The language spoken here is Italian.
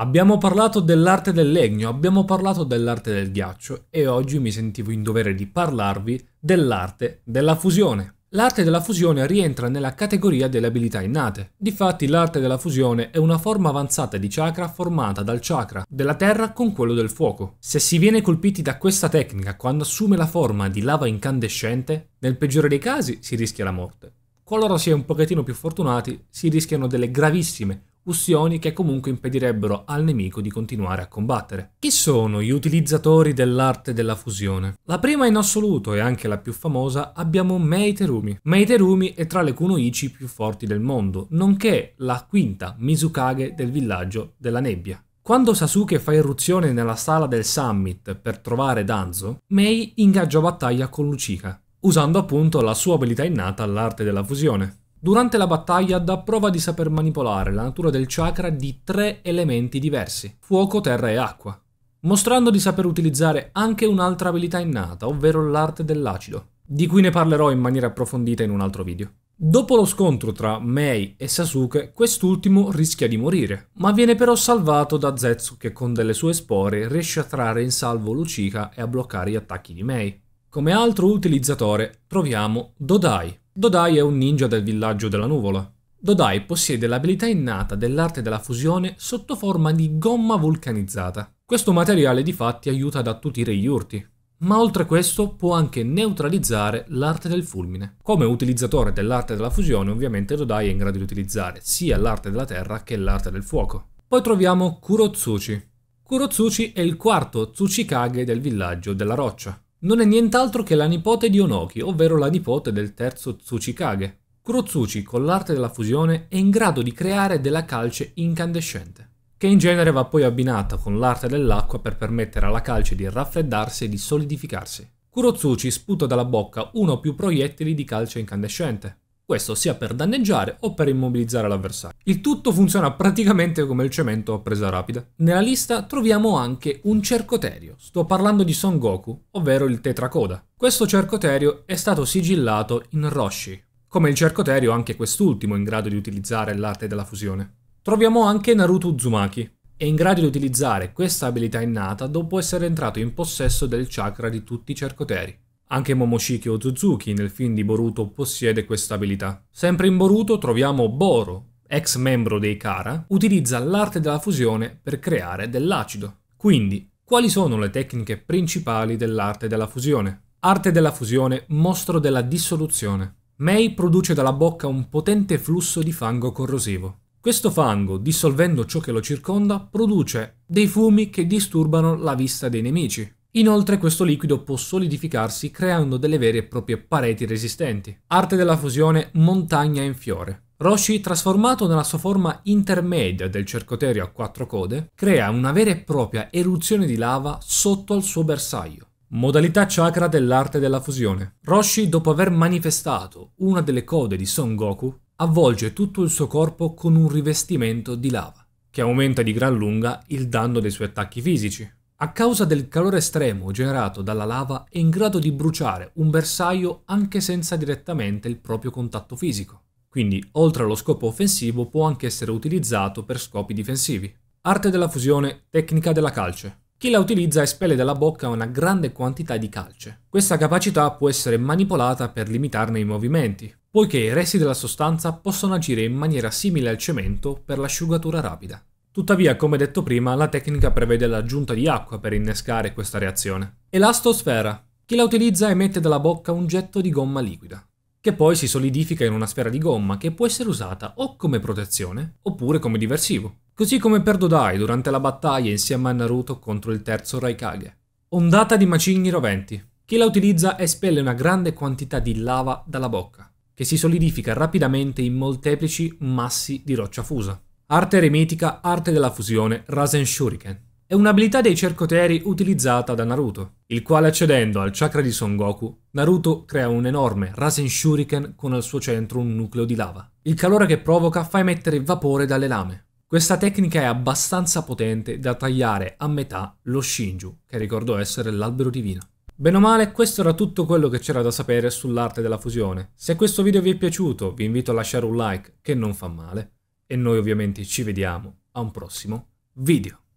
Abbiamo parlato dell'arte del legno, abbiamo parlato dell'arte del ghiaccio e oggi mi sentivo in dovere di parlarvi dell'arte della fusione. L'arte della fusione rientra nella categoria delle abilità innate. Difatti l'arte della fusione è una forma avanzata di chakra formata dal chakra della terra con quello del fuoco. Se si viene colpiti da questa tecnica quando assume la forma di lava incandescente, nel peggiore dei casi si rischia la morte. Qualora si è un pochettino più fortunati, si rischiano delle gravissime percussioni che comunque impedirebbero al nemico di continuare a combattere. Chi sono gli utilizzatori dell'arte della fusione? La prima in assoluto e anche la più famosa abbiamo Mei Terumi. Mei Terumi è tra le kunoichi più forti del mondo, nonché la quinta Mizukage del villaggio della nebbia. Quando Sasuke fa irruzione nella sala del summit per trovare Danzo, Mei ingaggia battaglia con Lucica, usando appunto la sua abilità innata all'arte della fusione. Durante la battaglia dà prova di saper manipolare la natura del chakra di tre elementi diversi, fuoco, terra e acqua, mostrando di saper utilizzare anche un'altra abilità innata, ovvero l'arte dell'acido, di cui ne parlerò in maniera approfondita in un altro video. Dopo lo scontro tra Mei e Sasuke, quest'ultimo rischia di morire, ma viene però salvato da Zetsu che con delle sue spore riesce a trarre in salvo Lucika e a bloccare gli attacchi di Mei. Come altro utilizzatore troviamo Dodai, Dodai è un ninja del villaggio della nuvola. Dodai possiede l'abilità innata dell'arte della fusione sotto forma di gomma vulcanizzata. Questo materiale di fatti aiuta ad attutire gli urti, ma oltre questo può anche neutralizzare l'arte del fulmine. Come utilizzatore dell'arte della fusione ovviamente Dodai è in grado di utilizzare sia l'arte della terra che l'arte del fuoco. Poi troviamo Kurotsuchi. Kurotsuchi è il quarto Tsuchikage del villaggio della roccia non è nient'altro che la nipote di Onoki, ovvero la nipote del terzo Tsuchikage. Kurotsuchi, con l'arte della fusione, è in grado di creare della calce incandescente, che in genere va poi abbinata con l'arte dell'acqua per permettere alla calce di raffreddarsi e di solidificarsi. Kurotsuchi sputa dalla bocca uno o più proiettili di calce incandescente, questo sia per danneggiare o per immobilizzare l'avversario. Il tutto funziona praticamente come il cemento a presa rapida. Nella lista troviamo anche un cercoterio, sto parlando di Son Goku, ovvero il tetracoda. Questo cercoterio è stato sigillato in Roshi, come il cercoterio anche quest'ultimo in grado di utilizzare l'arte della fusione. Troviamo anche Naruto Uzumaki, è in grado di utilizzare questa abilità innata dopo essere entrato in possesso del chakra di tutti i cercoteri. Anche Momoshiki Otsutsuki nel film di Boruto possiede questa abilità. Sempre in Boruto troviamo Boro, ex membro dei Kara, utilizza l'arte della fusione per creare dell'acido. Quindi, quali sono le tecniche principali dell'arte della fusione? Arte della fusione, mostro della dissoluzione. Mei produce dalla bocca un potente flusso di fango corrosivo. Questo fango, dissolvendo ciò che lo circonda, produce dei fumi che disturbano la vista dei nemici. Inoltre questo liquido può solidificarsi creando delle vere e proprie pareti resistenti. Arte della fusione montagna in fiore. Roshi, trasformato nella sua forma intermedia del cercoterio a quattro code, crea una vera e propria eruzione di lava sotto al suo bersaglio. Modalità chakra dell'arte della fusione. Roshi, dopo aver manifestato una delle code di Son Goku, avvolge tutto il suo corpo con un rivestimento di lava, che aumenta di gran lunga il danno dei suoi attacchi fisici a causa del calore estremo generato dalla lava è in grado di bruciare un bersaglio anche senza direttamente il proprio contatto fisico. Quindi, oltre allo scopo offensivo, può anche essere utilizzato per scopi difensivi. Arte della fusione, tecnica della calce. Chi la utilizza espelle dalla bocca una grande quantità di calce. Questa capacità può essere manipolata per limitarne i movimenti, poiché i resti della sostanza possono agire in maniera simile al cemento per l'asciugatura rapida. Tuttavia, come detto prima, la tecnica prevede l'aggiunta di acqua per innescare questa reazione. Elastosfera. Chi la utilizza emette dalla bocca un getto di gomma liquida, che poi si solidifica in una sfera di gomma che può essere usata o come protezione oppure come diversivo. Così come per Dodai durante la battaglia insieme a Naruto contro il terzo Raikage. Ondata di macigni roventi. Chi la utilizza espelle una grande quantità di lava dalla bocca, che si solidifica rapidamente in molteplici massi di roccia fusa. Arte eremitica, arte della fusione, Rasen Shuriken. È un'abilità dei cercoteri utilizzata da Naruto, il quale accedendo al chakra di Son Goku, Naruto crea un enorme Rasen Shuriken con al suo centro un nucleo di lava. Il calore che provoca fa emettere vapore dalle lame. Questa tecnica è abbastanza potente da tagliare a metà lo Shinju, che ricordo essere l'albero divino. Bene o male, questo era tutto quello che c'era da sapere sull'arte della fusione. Se questo video vi è piaciuto, vi invito a lasciare un like, che non fa male e noi ovviamente ci vediamo a un prossimo video.